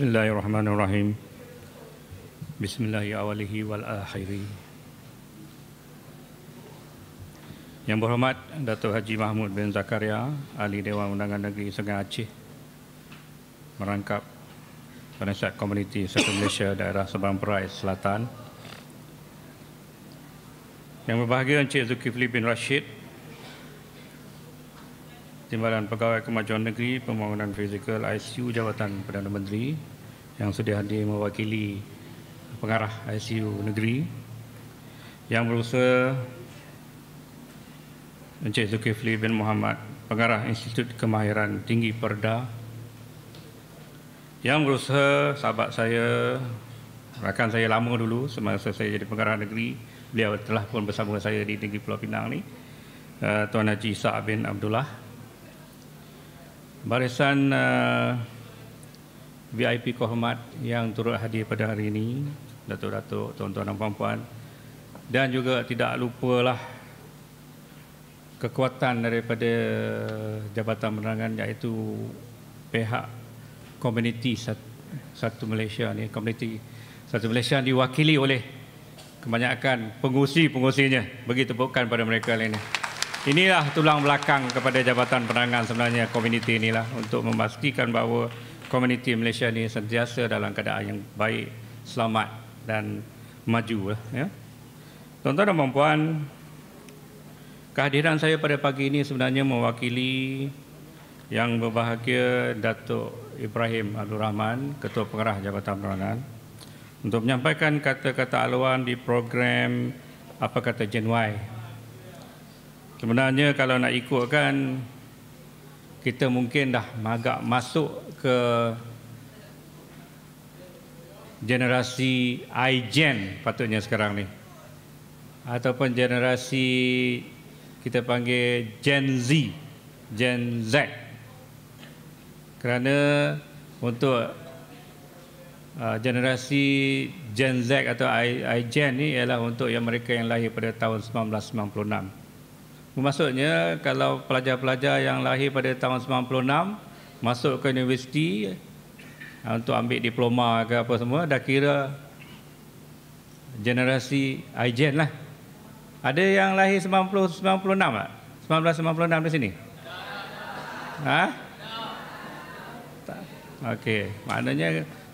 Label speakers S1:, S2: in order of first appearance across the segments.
S1: Bismillahirrahmanirrahim. Bismillahirrahmanirrahim. wal akhiri. Yang berhormat Datuk Haji Mahmud bin Zakaria, Ahli Dewan Undangan Negeri Sungai Aceh, merangkap Penasihat Komuniti Satu Malaysia Daerah Sabang Perai Selatan. Yang berbahagia Encik Zulkifli bin Rashid, Timbalan Pegawai Kemajuan Negeri Pembangunan Fizikal ICU Jabatan Perdana Menteri yang sudah hadir mewakili pengarah ICU negeri yang berusaha Encik Zulkifli bin Muhammad pengarah Institut Kemahiran Tinggi Perda yang berusaha sahabat saya rakan saya lama dulu semasa saya jadi pengarah negeri beliau telah pun bersama saya di Negeri Pulau Pinang ni eh, Tuan Haji Sa'ab bin Abdullah Barisan uh, VIP kehormat yang turut hadir pada hari ini, Datuk-Datuk, Tuan-Tuan dan Puan-Puan, dan juga tidak lupalah kekuatan daripada Jabatan Penerangan iaitu pihak komuniti Satu Malaysia ni, komuniti Satu Malaysia diwakili oleh kebanyakan pengusi-pengusinya. Bagi tepukan pada mereka lainnya. Inilah tulang belakang kepada Jabatan Penerangan sebenarnya komuniti inilah untuk memastikan bahawa komuniti Malaysia ini sentiasa dalam keadaan yang baik, selamat dan maju. Lah, ya. Tuan-tuan dan perempuan, kehadiran saya pada pagi ini sebenarnya mewakili yang berbahagia Datuk Ibrahim Abdul Rahman, Ketua Pengarah Jabatan Penerangan untuk menyampaikan kata-kata aluan di program Apa Kata Gen Y Sebenarnya kalau nak ikutkan kita mungkin dah agak masuk ke generasi iGen patutnya sekarang ni ataupun generasi kita panggil Gen Z, Gen Z. Kerana untuk uh, generasi Gen Z atau iGen ni ialah untuk yang mereka yang lahir pada tahun 1996. Maksudnya kalau pelajar-pelajar yang lahir pada tahun 96 masuk ke universiti ah, untuk ambil diploma ke apa semua dah kira generasi iGen lah. Ada yang lahir 1996 96 tak? 1996 di sini? Ha? Tak. Okey, maknanya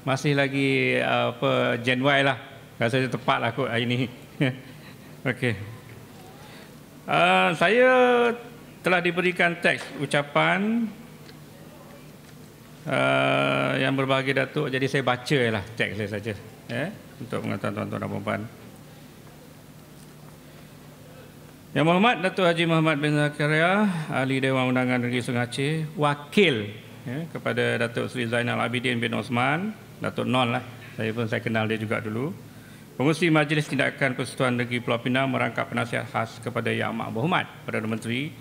S1: masih lagi apa Gen Y lah. Rasa tepatlah kot hari ni. Okey. Uh, saya telah diberikan teks ucapan uh, yang berbahagia Datuk. Jadi saya baca lah teks saya saja eh, untuk mengatakan tuan-tuan dan puan Yang Muhammad Datuk Haji Muhammad bin Zakaria, Ahli Dewan Undangan Negeri Sungai Aceh, wakil eh, kepada Datuk Sri Zainal Abidin bin Osman, Datuk Non lah, saya pun saya kenal dia juga dulu. Pengurusi Majlis Tindakan Persatuan Negeri Pulau Pinang merangkap penasihat khas kepada Yang Amat Berhormat Perdana Menteri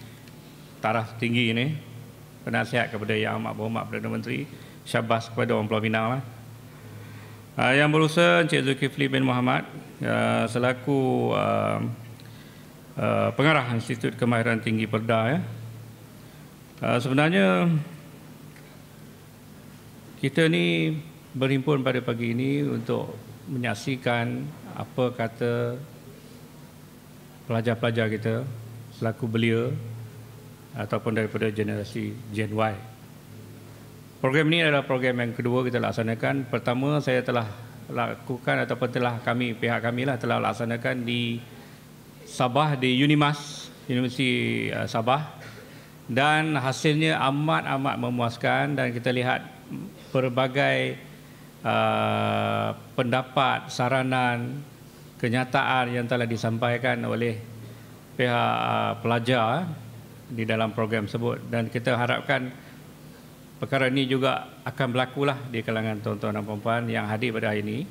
S1: taraf tinggi ini penasihat kepada Yang Amat Berhormat Perdana Menteri syabas kepada orang Pulau Pinang lah. Ah, yang berusaha Encik Zulkifli bin Muhammad ah, selaku ah, pengarah Institut Kemahiran Tinggi Perda ya. sebenarnya kita ni berhimpun pada pagi ini untuk menyaksikan apa kata pelajar-pelajar kita selaku belia ataupun daripada generasi Gen Y. Program ini adalah program yang kedua kita laksanakan. Pertama saya telah lakukan ataupun telah kami pihak kami lah telah laksanakan di Sabah di Unimas Universiti uh, Sabah dan hasilnya amat amat memuaskan dan kita lihat pelbagai Uh, pendapat, saranan, kenyataan yang telah disampaikan oleh pihak uh, pelajar eh, di dalam program tersebut dan kita harapkan perkara ini juga akan berlakulah di kalangan tuan-tuan dan puan-puan yang hadir pada hari ini.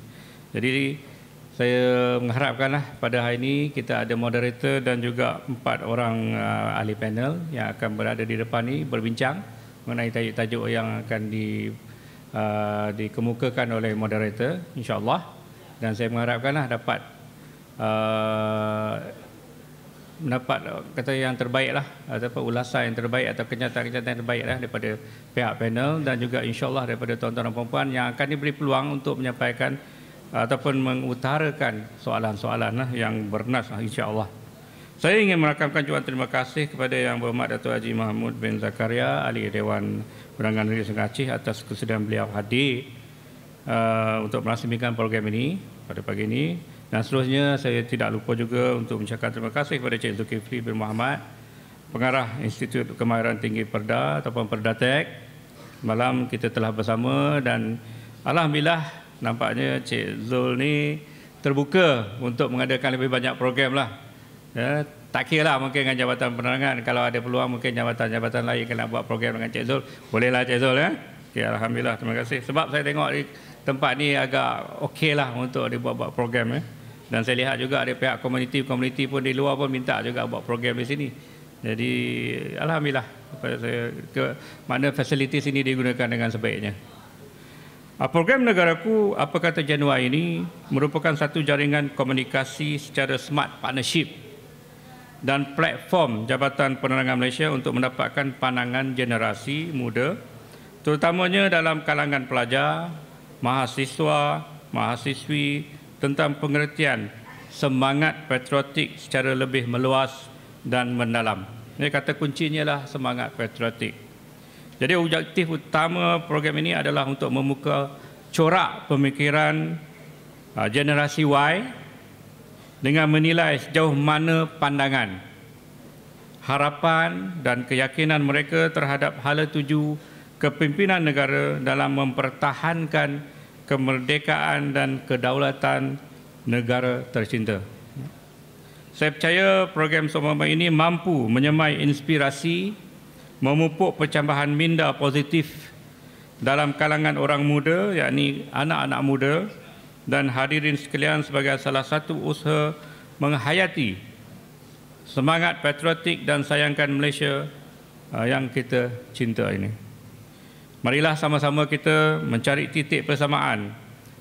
S1: Jadi saya mengharapkanlah pada hari ini kita ada moderator dan juga empat orang uh, ahli panel yang akan berada di depan ini berbincang mengenai tajuk-tajuk yang akan di uh, dikemukakan oleh moderator insyaallah dan saya mengharapkanlah dapat uh, mendapat kata yang terbaiklah ataupun ulasan yang terbaik atau kenyataan-kenyataan yang terbaiklah daripada pihak panel dan juga insyaallah daripada tuan-tuan dan puan-puan yang akan diberi peluang untuk menyampaikan ataupun mengutarakan soalan-soalan lah yang bernas lah, insyaallah. allah saya ingin merakamkan juga terima kasih kepada Yang Berhormat Datuk Haji Mahmud bin Zakaria, Ahli Dewan Perundangan Negeri Sungai Aceh atas kesedihan beliau hadir uh, untuk melaksanakan program ini pada pagi ini. Dan seterusnya saya tidak lupa juga untuk mengucapkan terima kasih kepada Cik Zulkifli bin Muhammad, Pengarah Institut Kemahiran Tinggi Perda ataupun Perdatek. Malam kita telah bersama dan Alhamdulillah nampaknya Cik Zul ni terbuka untuk mengadakan lebih banyak program lah. Ya, tak kira lah mungkin dengan jabatan penerangan kalau ada peluang mungkin jabatan-jabatan lain kena buat program dengan Cik Zul. Bolehlah Cik Zul ya. Okay, Alhamdulillah terima kasih. Sebab saya tengok di tempat ni agak okey lah untuk dia buat-buat program ya. Dan saya lihat juga ada pihak komuniti-komuniti pun di luar pun minta juga buat program di sini. Jadi Alhamdulillah saya ke mana fasiliti sini digunakan dengan sebaiknya. Ah, program Negaraku Apa Kata Januari ini merupakan satu jaringan komunikasi secara smart partnership dan platform Jabatan Penerangan Malaysia untuk mendapatkan pandangan generasi muda terutamanya dalam kalangan pelajar, mahasiswa, mahasiswi tentang pengertian semangat patriotik secara lebih meluas dan mendalam. Ini kata kuncinya lah semangat patriotik. Jadi objektif utama program ini adalah untuk memuka corak pemikiran ah, generasi Y dengan menilai sejauh mana pandangan, harapan dan keyakinan mereka terhadap hala tuju kepimpinan negara dalam mempertahankan kemerdekaan dan kedaulatan negara tercinta. Saya percaya program Somama ini mampu menyemai inspirasi, memupuk percambahan minda positif dalam kalangan orang muda, yakni anak-anak muda, dan hadirin sekalian sebagai salah satu usaha menghayati semangat patriotik dan sayangkan Malaysia uh, yang kita cinta ini. Marilah sama-sama kita mencari titik persamaan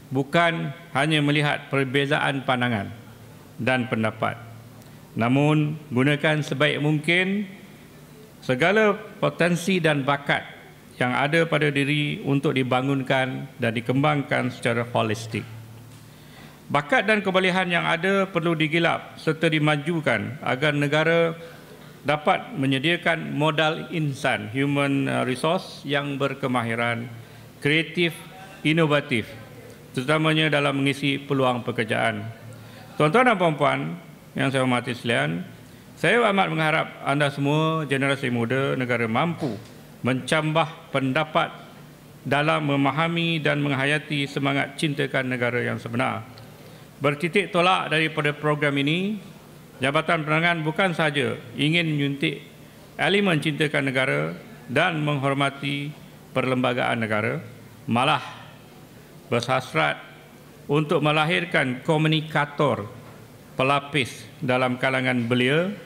S1: bukan hanya melihat perbezaan pandangan dan pendapat namun gunakan sebaik mungkin segala potensi dan bakat yang ada pada diri untuk dibangunkan dan dikembangkan secara holistik. Bakat dan kebolehan yang ada perlu digilap serta dimajukan agar negara dapat menyediakan modal insan human uh, resource yang berkemahiran, kreatif, inovatif terutamanya dalam mengisi peluang pekerjaan. Tuan-tuan dan puan-puan yang saya hormati sekalian, saya amat mengharap anda semua generasi muda negara mampu mencambah pendapat dalam memahami dan menghayati semangat cintakan negara yang sebenar. Bertitik tolak daripada program ini, Jabatan Penerangan bukan sahaja ingin menyuntik elemen cintakan negara dan menghormati perlembagaan negara, malah bersasrat untuk melahirkan komunikator pelapis dalam kalangan belia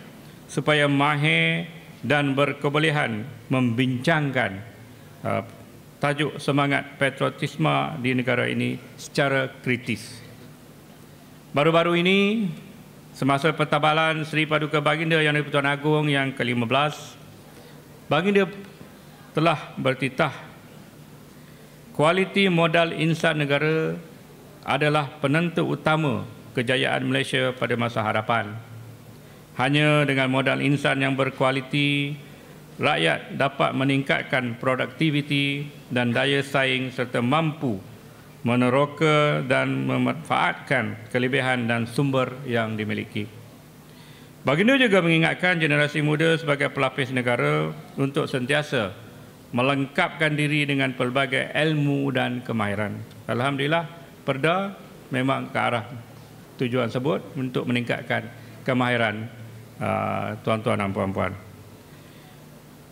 S1: supaya mahir dan berkebolehan membincangkan uh, tajuk semangat patriotisme di negara ini secara kritis. Baru-baru ini semasa pertabalan Sri Paduka Baginda Yang di-Pertuan Agong yang ke-15 Baginda telah bertitah kualiti modal insan negara adalah penentu utama kejayaan Malaysia pada masa harapan. Hanya dengan modal insan yang berkualiti, rakyat dapat meningkatkan produktiviti dan daya saing serta mampu meneroka dan memanfaatkan kelebihan dan sumber yang dimiliki. Baginda juga mengingatkan generasi muda sebagai pelapis negara untuk sentiasa melengkapkan diri dengan pelbagai ilmu dan kemahiran. Alhamdulillah, Perda memang ke arah tujuan sebut untuk meningkatkan kemahiran uh, tuan-tuan dan puan-puan.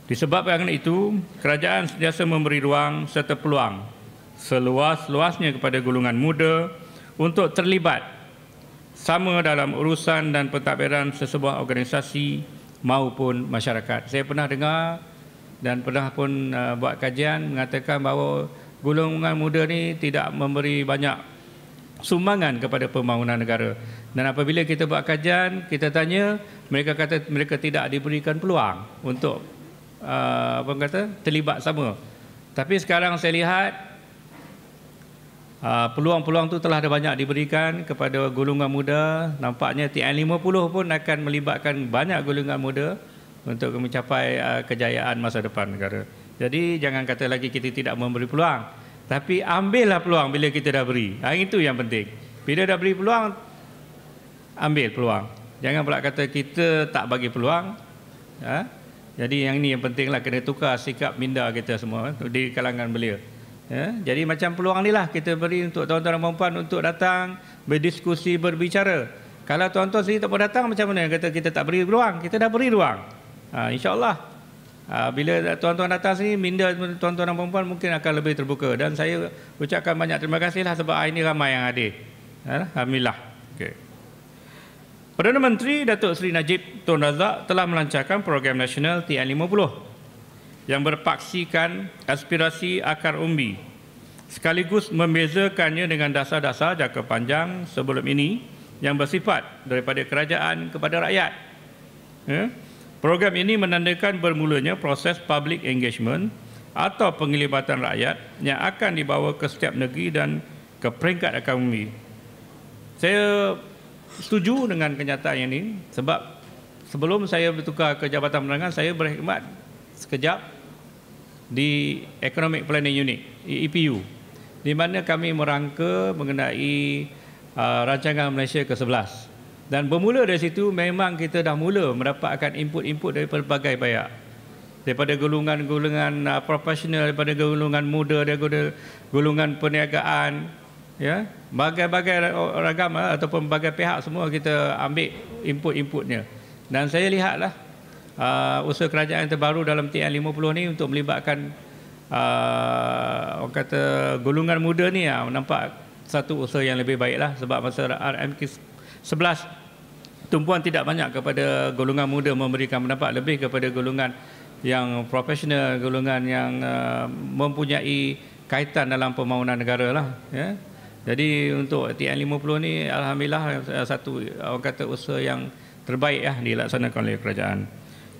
S1: Disebabkan itu, kerajaan sentiasa memberi ruang serta peluang seluas-luasnya kepada golongan muda untuk terlibat sama dalam urusan dan pentadbiran sesebuah organisasi maupun masyarakat. Saya pernah dengar dan pernah pun uh, buat kajian mengatakan bahawa golongan muda ni tidak memberi banyak sumbangan kepada pembangunan negara. Dan apabila kita buat kajian, kita tanya, mereka kata mereka tidak diberikan peluang untuk uh, apa kata terlibat sama. Tapi sekarang saya lihat Ah, peluang-peluang tu telah ada banyak diberikan kepada golongan muda. Nampaknya TN50 pun akan melibatkan banyak golongan muda untuk mencapai ah, kejayaan masa depan negara. Jadi jangan kata lagi kita tidak memberi peluang. Tapi ambillah peluang bila kita dah beri. Yang ah, itu yang penting. Bila dah beri peluang, ambil peluang. Jangan pula kata kita tak bagi peluang. Jadi yang ini yang pentinglah kena tukar sikap minda kita semua di kalangan belia. Ya, jadi macam peluang ni lah kita beri untuk tuan-tuan dan perempuan untuk datang berdiskusi, berbicara. Kalau tuan-tuan sendiri tak mau datang macam mana? Kata kita tak beri ruang. Kita dah beri ruang. Ha, InsyaAllah. Ha, bila tuan-tuan datang sini, minda tuan-tuan dan perempuan mungkin akan lebih terbuka. Dan saya ucapkan banyak terima kasih lah sebab hari ini ramai yang ada. Ya, ha, Alhamdulillah. Okay. Perdana Menteri Datuk Seri Najib Tun Razak telah melancarkan program nasional TN50 yang berpaksikan aspirasi akar umbi sekaligus membezakannya dengan dasar-dasar jangka panjang sebelum ini yang bersifat daripada kerajaan kepada rakyat. Ya? Program ini menandakan bermulanya proses public engagement atau penglibatan rakyat yang akan dibawa ke setiap negeri dan ke peringkat akar umbi. Saya setuju dengan kenyataan ini sebab sebelum saya bertukar ke Jabatan Penerangan, saya berkhidmat sekejap di Economic Planning Unit EPU di mana kami merangka mengenai uh, rancangan Malaysia ke-11 dan bermula dari situ memang kita dah mula mendapatkan input-input dari pelbagai pihak daripada golongan-golongan uh, profesional daripada golongan muda daripada golongan perniagaan ya bagai-bagai ragam uh, ataupun bagai pihak semua kita ambil input-inputnya dan saya lihatlah uh, usaha kerajaan terbaru dalam TN50 ni untuk melibatkan uh, orang kata golongan muda ni uh, nampak satu usaha yang lebih baiklah sebab masa RMK 11 tumpuan tidak banyak kepada golongan muda memberikan pendapat lebih kepada golongan yang profesional golongan yang uh, mempunyai kaitan dalam pembangunan negara lah ya. Jadi untuk TN50 ni alhamdulillah satu orang kata usaha yang terbaik ya dilaksanakan oleh kerajaan.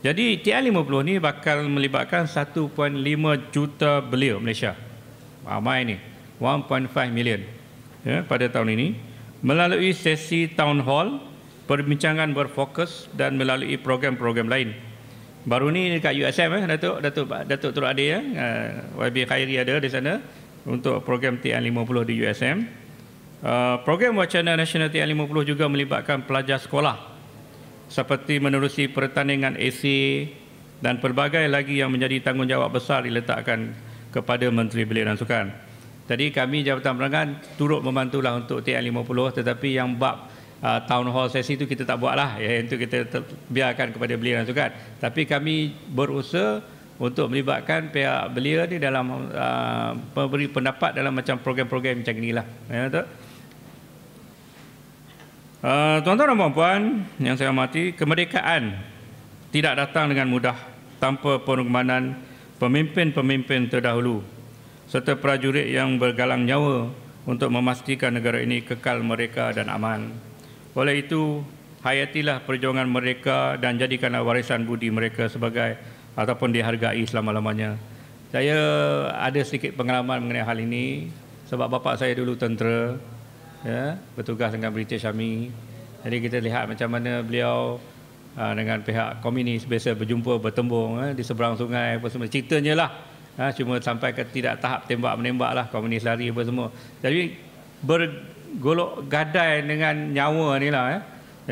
S1: Jadi TL50 ni bakal melibatkan 1.5 juta belia Malaysia. Ramai ha, ni. 1.5 million ya, pada tahun ini. Melalui sesi town hall, perbincangan berfokus dan melalui program-program lain. Baru ni dekat USM eh, Datuk, Datuk, Datuk Tuan Adi eh, ha, YB Khairi ada di sana untuk program TN50 di USM. Uh, ha, program wacana nasional TN50 juga melibatkan pelajar sekolah seperti menerusi pertandingan AC dan pelbagai lagi yang menjadi tanggungjawab besar diletakkan kepada Menteri Belia dan Sukan. Jadi kami Jabatan Perangan turut membantulah untuk TN50 tetapi yang bab uh, town hall sesi itu kita tak buatlah. Ya, itu kita biarkan kepada Belia dan Sukan. Tapi kami berusaha untuk melibatkan pihak belia ni dalam uh, memberi pendapat dalam macam program-program macam inilah. Ya, betul? Eh, tuan-tuan dan puan-puan yang saya hormati, kemerdekaan tidak datang dengan mudah tanpa pengorbanan pemimpin-pemimpin terdahulu serta prajurit yang bergalang nyawa untuk memastikan negara ini kekal mereka dan aman. Oleh itu, hayatilah perjuangan mereka dan jadikanlah warisan budi mereka sebagai ataupun dihargai selama-lamanya. Saya ada sedikit pengalaman mengenai hal ini sebab bapa saya dulu tentera ya, bertugas dengan British Army. Jadi kita lihat macam mana beliau ha, dengan pihak komunis biasa berjumpa, bertembung ya, di seberang sungai apa semua. Ceritanya lah. Ha, cuma sampai ke tidak tahap tembak-menembak lah komunis lari apa semua. Jadi bergolok gadai dengan nyawa ni lah. Ya.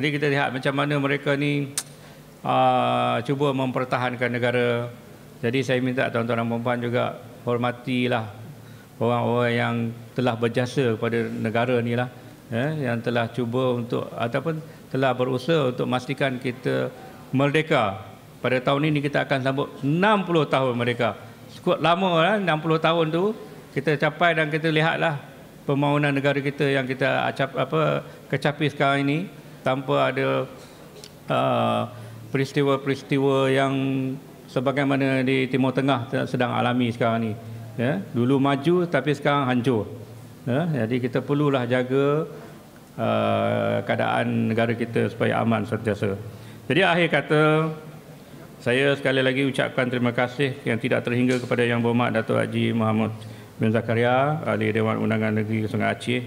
S1: Jadi kita lihat macam mana mereka ni ha, cuba mempertahankan negara. Jadi saya minta tuan-tuan dan puan-puan juga hormatilah orang-orang yang telah berjasa kepada negara ni lah eh, yang telah cuba untuk ataupun telah berusaha untuk memastikan kita merdeka pada tahun ini kita akan sambut 60 tahun merdeka cukup lama lah 60 tahun tu kita capai dan kita lihatlah pembangunan negara kita yang kita acap, apa, kecapi sekarang ini tanpa ada uh, peristiwa-peristiwa yang sebagaimana di Timur Tengah sedang alami sekarang ini ya dulu maju tapi sekarang hancur ya jadi kita perlulah jaga uh, keadaan negara kita supaya aman sentiasa jadi akhir kata saya sekali lagi ucapkan terima kasih yang tidak terhingga kepada Yang Berhormat Dato' Haji Muhammad bin Zakaria Ahli Dewan Undangan Negeri Sungai Aceh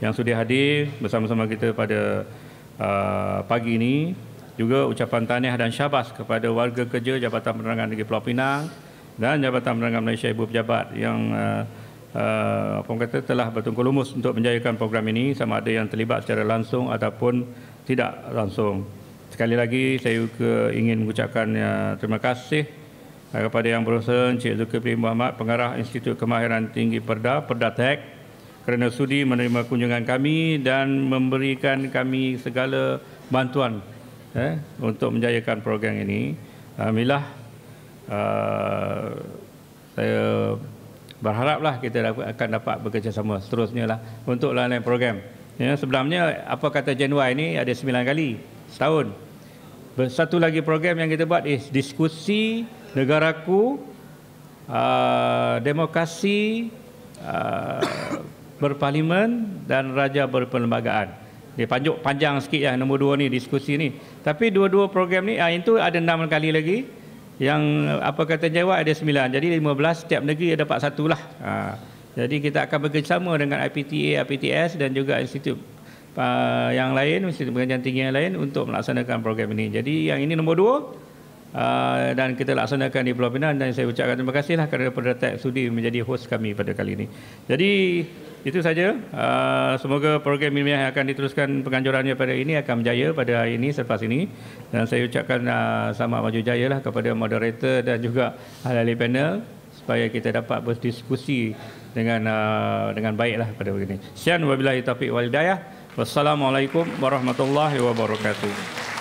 S1: yang sudah hadir bersama-sama kita pada uh, pagi ini. Juga ucapan tahniah dan syabas kepada warga kerja Jabatan Penerangan Negeri Pulau Pinang dan Jabatan Penerangan Malaysia Ibu Pejabat yang uh, uh, kata telah bertungkul lumus untuk menjayakan program ini sama ada yang terlibat secara langsung ataupun tidak langsung. Sekali lagi saya juga ingin mengucapkan uh, terima kasih uh, kepada Yang Berusaha Encik Zulkifli Muhammad, Pengarah Institut Kemahiran Tinggi Perda, Perda Tech kerana sudi menerima kunjungan kami dan memberikan kami segala bantuan eh, untuk menjayakan program ini. Alhamdulillah Eh, saya berharaplah kita dapat, akan dapat bekerjasama seterusnya lah untuk lain-lain program. Ya, sebelumnya apa kata Gen Y ini ada sembilan kali setahun. Satu lagi program yang kita buat is diskusi negaraku Uh, demokrasi uh, berparlimen dan raja berperlembagaan. Dia panjang panjang sikit ya nombor dua ni diskusi ni. Tapi dua-dua program ni uh, itu ada enam kali lagi yang apa kata jawab ada sembilan jadi lima belas setiap negeri ada dapat satu lah ha. jadi kita akan bekerjasama dengan IPTA, IPTS dan juga institut uh, yang lain, institut pengajian tinggi yang lain untuk melaksanakan program ini jadi yang ini nombor dua uh, dan kita laksanakan di Pulau Pinang dan saya ucapkan terima kasihlah kerana Perdata Sudi menjadi host kami pada kali ini jadi itu saja. Ah, semoga program ini yang akan diteruskan penganjurannya pada ini akan berjaya pada hari ini selepas ini. Dan saya ucapkan ah, sama maju jaya lah kepada moderator dan juga ahli panel supaya kita dapat berdiskusi dengan ah, dengan baiklah pada hari ini. Sian wabillahi taufiq wal Wassalamualaikum warahmatullahi wabarakatuh.